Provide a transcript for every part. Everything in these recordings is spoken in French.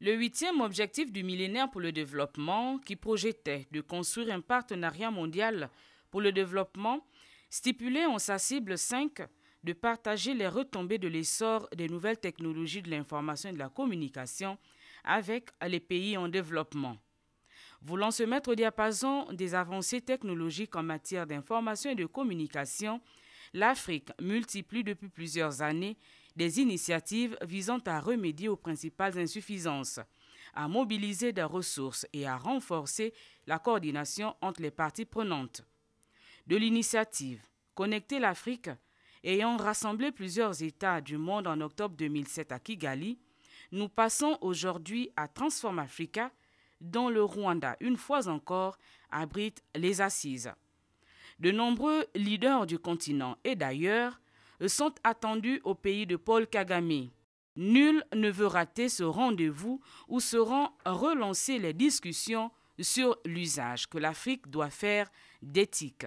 Le huitième objectif du millénaire pour le développement, qui projetait de construire un partenariat mondial pour le développement, stipulait en sa cible 5 de partager les retombées de l'essor des nouvelles technologies de l'information et de la communication avec les pays en développement. Voulant se mettre au diapason des avancées technologiques en matière d'information et de communication, l'Afrique multiplie depuis plusieurs années des initiatives visant à remédier aux principales insuffisances, à mobiliser des ressources et à renforcer la coordination entre les parties prenantes. De l'initiative Connecter l'Afrique, ayant rassemblé plusieurs États du monde en octobre 2007 à Kigali, nous passons aujourd'hui à Transform Africa, dont le Rwanda, une fois encore, abrite les assises. De nombreux leaders du continent et d'ailleurs sont attendus au pays de Paul Kagame. Nul ne veut rater ce rendez-vous où seront relancées les discussions sur l'usage que l'Afrique doit faire d'éthique.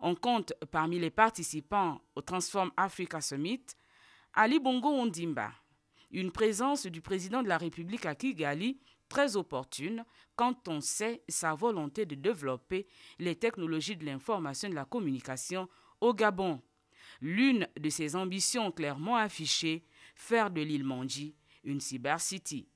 On compte parmi les participants au Transform Africa Summit Ali Bongo Ondimba, une présence du président de la République à Kigali très opportune quand on sait sa volonté de développer les technologies de l'information et de la communication au Gabon. L'une de ses ambitions clairement affichées, faire de l'île Mandji une cybercity.